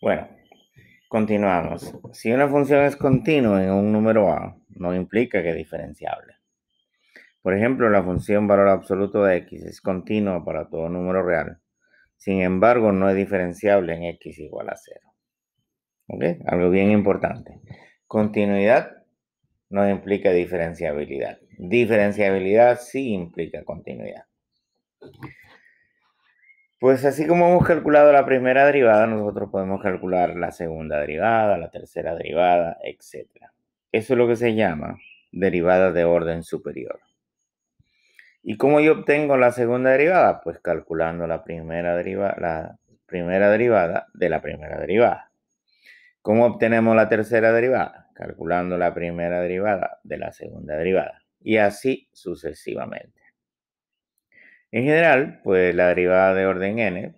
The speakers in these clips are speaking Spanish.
Bueno, continuamos. Si una función es continua en un número A, no implica que es diferenciable. Por ejemplo, la función valor absoluto de x es continua para todo número real. Sin embargo, no es diferenciable en x igual a 0. ¿Ok? Algo bien importante. Continuidad no implica diferenciabilidad. Diferenciabilidad sí implica continuidad. Pues así como hemos calculado la primera derivada, nosotros podemos calcular la segunda derivada, la tercera derivada, etc. Eso es lo que se llama derivada de orden superior. ¿Y cómo yo obtengo la segunda derivada? Pues calculando la primera, la primera derivada de la primera derivada. ¿Cómo obtenemos la tercera derivada? Calculando la primera derivada de la segunda derivada. Y así sucesivamente. En general, pues la derivada de orden n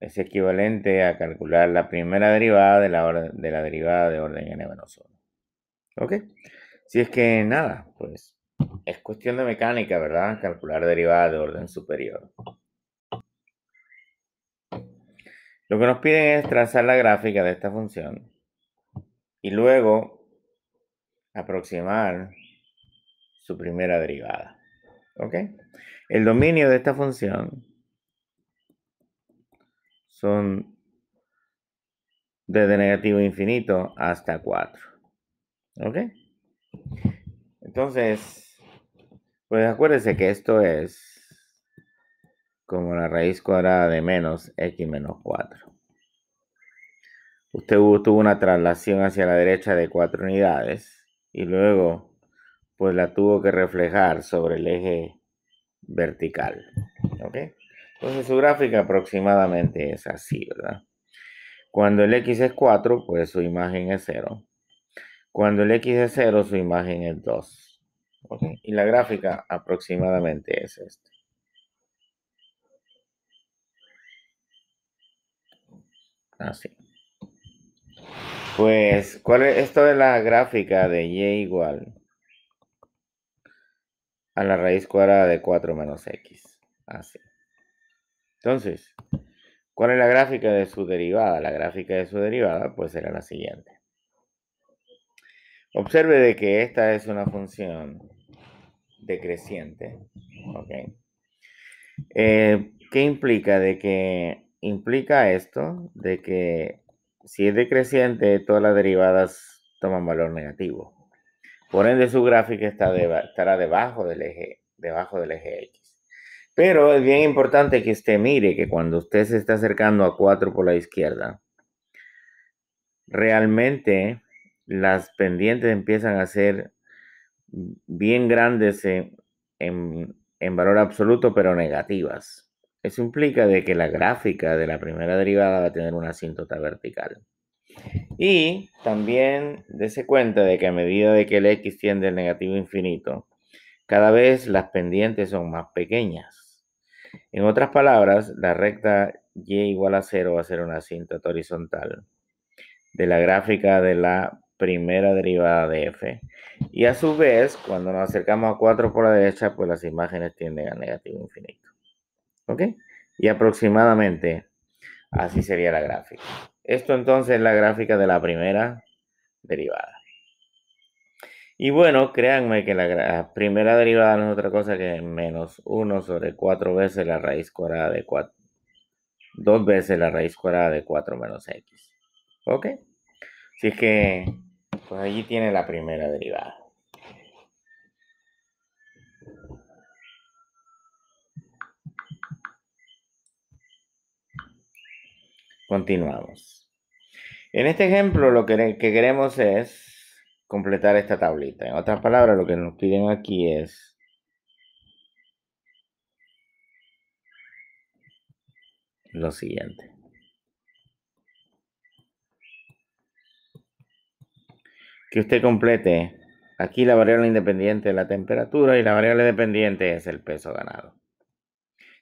es equivalente a calcular la primera derivada de la, de la derivada de orden n menos 1. ¿Ok? Si es que nada, pues es cuestión de mecánica, ¿verdad? Calcular derivada de orden superior. Lo que nos piden es trazar la gráfica de esta función y luego aproximar su primera derivada. ¿Ok? El dominio de esta función son desde negativo infinito hasta 4. ¿Ok? Entonces, pues acuérdense que esto es como la raíz cuadrada de menos x menos 4. Usted tuvo una traslación hacia la derecha de 4 unidades y luego pues la tuvo que reflejar sobre el eje vertical. ¿Ok? Entonces su gráfica aproximadamente es así, ¿verdad? Cuando el X es 4, pues su imagen es 0. Cuando el X es 0, su imagen es 2. Y la gráfica aproximadamente es esta. Así. Pues, ¿cuál es esto de la gráfica de Y igual? a la raíz cuadrada de 4 menos x. Así. Entonces, ¿cuál es la gráfica de su derivada? La gráfica de su derivada pues será la siguiente. Observe de que esta es una función decreciente. Eh, ¿Qué implica? De que implica esto, de que si es decreciente, todas las derivadas toman valor negativo. Por ende, su gráfica está estará debajo del, eje, debajo del eje X. Pero es bien importante que usted mire que cuando usted se está acercando a 4 por la izquierda, realmente las pendientes empiezan a ser bien grandes en, en, en, valor absoluto, pero negativas. Eso implica de que la gráfica de la primera derivada va a tener una asíntota vertical. Y también dése cuenta de que a medida de que el x tiende al negativo infinito, cada vez las pendientes son más pequeñas. En otras palabras, la recta y igual a 0 va a ser una cinta horizontal de la gráfica de la primera derivada de f. Y a su vez, cuando nos acercamos a 4 por la derecha, pues las imágenes tienden al negativo infinito. ¿Ok? Y aproximadamente así sería la gráfica. Esto entonces es la gráfica de la primera derivada. Y bueno, créanme que la primera derivada no es otra cosa que menos 1 sobre 4 veces la raíz cuadrada de 4. 2 veces la raíz cuadrada de 4 menos x. ¿Ok? Así que, pues allí tiene la primera derivada. Continuamos. En este ejemplo lo que, queremos es completar esta tablita. En otras palabras, lo que nos piden aquí es lo siguiente. Que usted complete aquí la variable independiente de la temperatura y la variable dependiente es el peso ganado.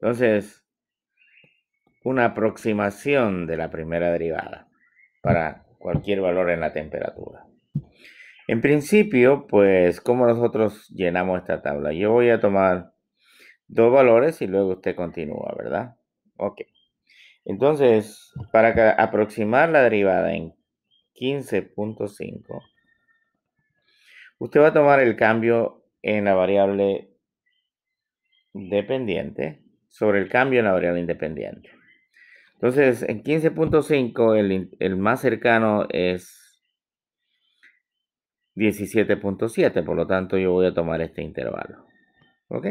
Entonces, una aproximación de la primera derivada para cualquier valor en la temperatura. En principio, pues, ¿cómo nosotros llenamos esta tabla? Yo voy a tomar dos valores y luego usted continúa, ¿verdad? Ok. Entonces, para aproximar la derivada en 15.5, usted va a tomar el cambio en la variable dependiente sobre el cambio en la variable independiente. Entonces, en 15.5 el, más cercano es 17.7, por lo tanto yo voy a tomar este intervalo. ¿Ok?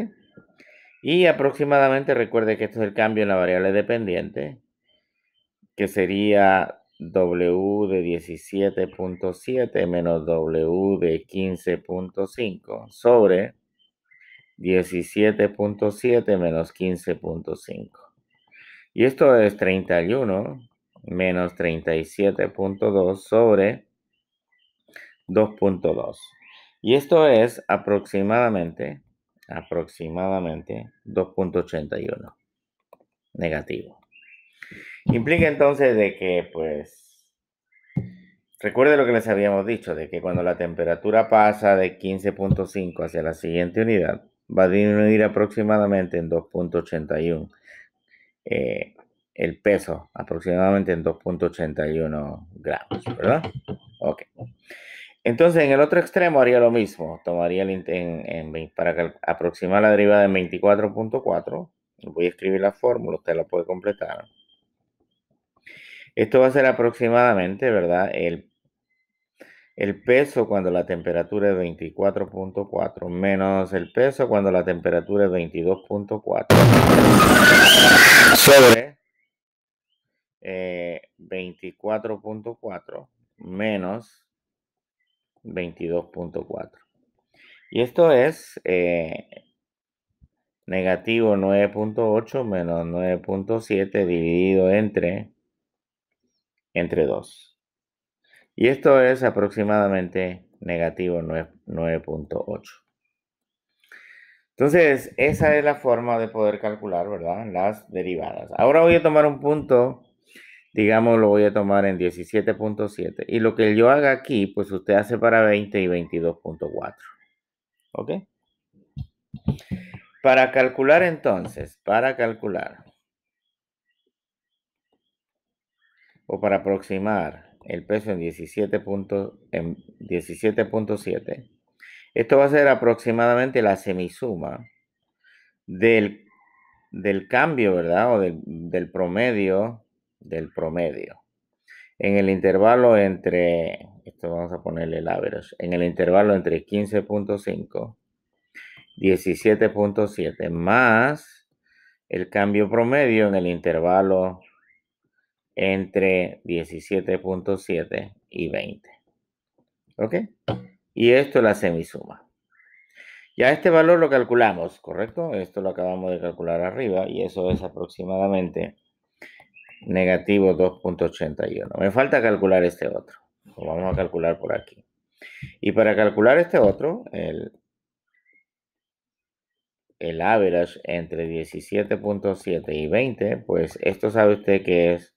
Y aproximadamente, recuerde que esto es el cambio en la variable dependiente, que sería W de 17.7 menos W de 15.5 sobre 17.7 menos 15.5. Y esto es 31 menos 37.2 sobre 2.2. Y esto es aproximadamente, aproximadamente 2.81 negativo. Implica entonces de que, pues, recuerde lo que les habíamos dicho, de que cuando la temperatura pasa de 15.5 hacia la siguiente unidad, va a disminuir aproximadamente en 2.81 eh, el peso aproximadamente en 2.81 gramos, ¿verdad? Ok. Entonces, en el otro extremo haría lo mismo. Tomaría el en, en, para aproximar la derivada en 24.4. Voy a escribir la fórmula, usted la puede completar. Esto va a ser aproximadamente, ¿verdad? El el peso cuando la temperatura es 24.4 menos el peso cuando la temperatura es 22.4 sobre 24.4 eh, menos 22.4. Y esto es eh, negativo 9.8 menos 9.7 dividido entre, entre 2. Y esto es aproximadamente negativo 9.8. Entonces, esa es la forma de poder calcular, ¿verdad? Las derivadas. Ahora voy a tomar un punto, digamos, lo voy a tomar en 17.7. Y lo que yo haga aquí, pues usted hace para 20 y 22.4. ¿Ok? Para calcular entonces, para calcular, o para aproximar el peso en 17.7. En Esto va a ser aproximadamente la semisuma del, del cambio, ¿verdad? O del, del promedio, del promedio. En el intervalo entre, esto vamos a ponerle el en el intervalo entre 15.5, 17.7, más el cambio promedio en el intervalo entre 17.7 y 20. ¿Ok? Ah. Y esto es la semisuma. Ya este valor lo calculamos, ¿correcto? Esto lo acabamos de calcular arriba y eso es aproximadamente negativo 2.81. Me falta calcular este otro. Lo vamos a calcular por aquí. Y para calcular este otro, el, el average entre 17.7 y 20, pues esto sabe usted que es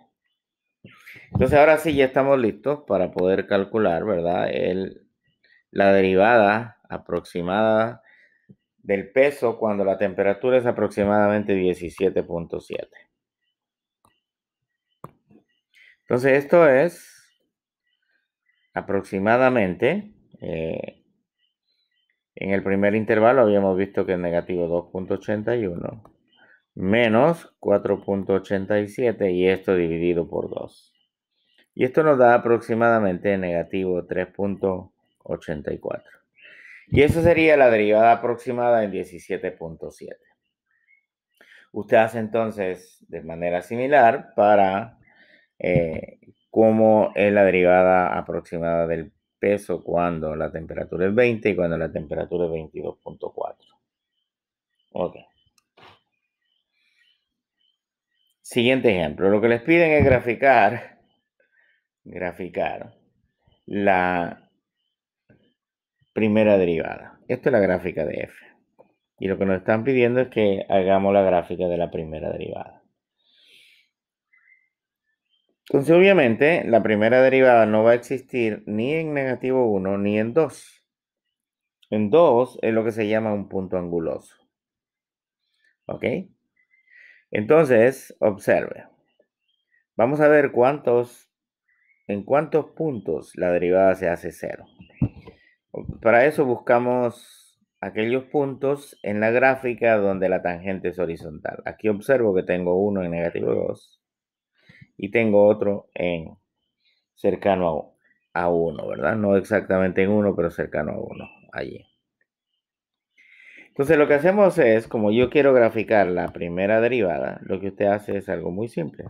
Entonces ahora sí ya estamos listos para poder calcular, ¿verdad? la derivada aproximada del peso cuando la temperatura es aproximadamente 17.7. Entonces esto es aproximadamente, eh, en el primer intervalo habíamos visto que es negativo 2.81 menos 4.87 y esto dividido por 2. Y esto nos da aproximadamente negativo 3.84. Y eso sería la derivada aproximada en 17.7. Usted hace entonces de manera similar para eh, cómo es la derivada aproximada del peso cuando la temperatura es 20 y cuando la temperatura es 22.4. Siguiente ejemplo. Lo que les piden es graficar graficar la primera derivada. esto es la gráfica de f. Y lo que nos están pidiendo es que hagamos la gráfica de la primera derivada. Entonces, obviamente, la primera derivada no va a existir ni en negativo 1 ni en 2. En 2 es lo que se llama un punto anguloso. ¿Ok? Entonces, observe. Vamos a ver cuántos en cuántos puntos la derivada se hace cero. Para eso buscamos aquellos puntos en la gráfica donde la tangente es horizontal. Aquí observo que tengo uno en negativo 2 y tengo otro en cercano a 1, ¿verdad? No exactamente en 1, pero cercano a 1, allí. Entonces lo que hacemos es, como yo quiero graficar la primera derivada, lo que usted hace es algo muy simple.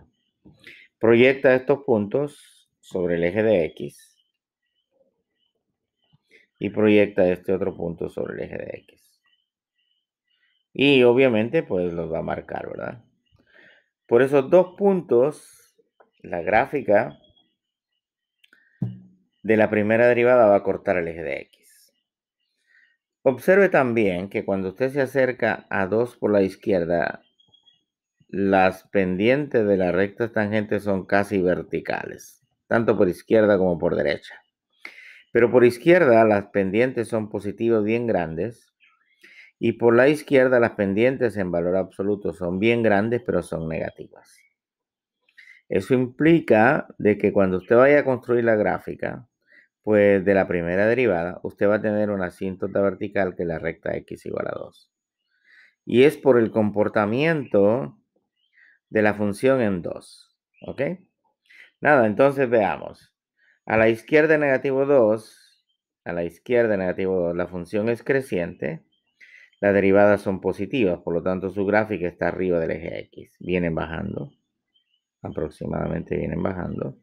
Proyecta estos puntos sobre el eje de X y proyecta este otro punto sobre el eje de X. Y obviamente pues los va a marcar, ¿verdad? Por esos dos puntos, la gráfica de la primera derivada va a cortar el eje de X. Observe también que cuando usted se acerca a 2 por la izquierda, las pendientes de las rectas tangentes son casi verticales tanto por izquierda como por derecha. Pero por izquierda las pendientes son positivas bien grandes y por la izquierda las pendientes en valor absoluto son bien grandes pero son negativas. Eso implica de que cuando usted vaya a construir la gráfica, pues de la primera derivada, usted va a tener una asíntota vertical que es la recta x igual a 2. Y es por el comportamiento de la función en 2. ¿Ok? Nada, entonces veamos. A la izquierda negativo 2, a la izquierda negativo 2, la función es creciente. Las derivadas son positivas, por lo tanto su gráfica está arriba del eje X. Vienen bajando, aproximadamente vienen bajando.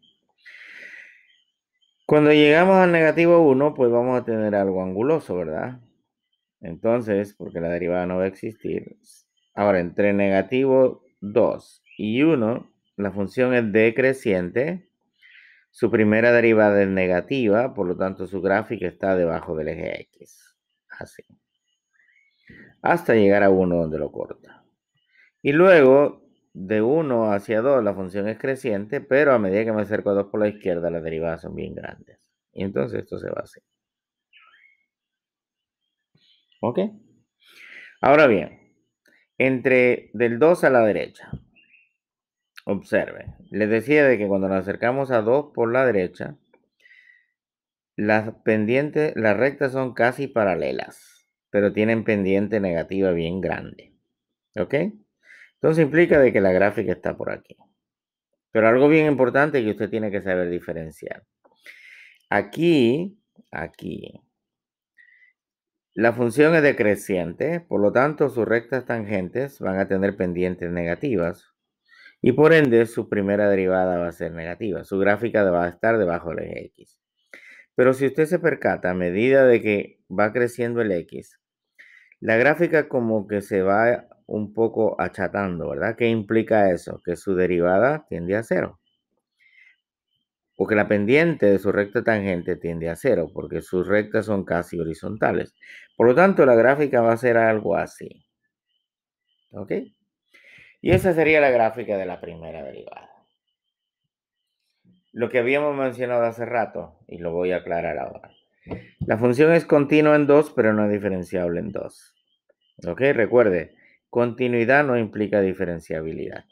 Cuando llegamos al negativo 1, pues vamos a tener algo anguloso, ¿verdad? Entonces, porque la derivada no va a existir. Ahora, entre negativo 2 y 1, la función es decreciente, su primera derivada es negativa, por lo tanto su gráfica está debajo del eje X, así, hasta llegar a 1 donde lo corta. Y luego, de 1 hacia 2, la función es creciente, pero a medida que me acerco a 2 por la izquierda, las derivadas son bien grandes. Y entonces esto se va así. ¿Ok? Ahora bien, entre del 2 a la derecha, Observe, les decía de que cuando nos acercamos a 2 por la derecha, las pendientes, las rectas son casi paralelas, pero tienen pendiente negativa bien grande. ¿Ok? Entonces implica de que la gráfica está por aquí. Pero algo bien importante que usted tiene que saber diferenciar. Aquí, aquí, la función es decreciente, por lo tanto sus rectas tangentes van a tener pendientes negativas, y por ende su primera derivada va a ser negativa. Su gráfica va a estar debajo del eje X. Pero si usted se percata, a medida de que va creciendo el X, la gráfica como que se va un poco achatando, ¿verdad? ¿Qué implica eso? Que su derivada tiende a cero. O que la pendiente de su recta tangente tiende a cero, porque sus rectas son casi horizontales. Por lo tanto, la gráfica va a ser algo así. ¿Ok? Y esa sería la gráfica de la primera derivada. Lo que habíamos mencionado hace rato, y lo voy a aclarar ahora. La función es continua en 2, pero no es diferenciable en 2. ¿Ok? Recuerde, continuidad no implica diferenciabilidad.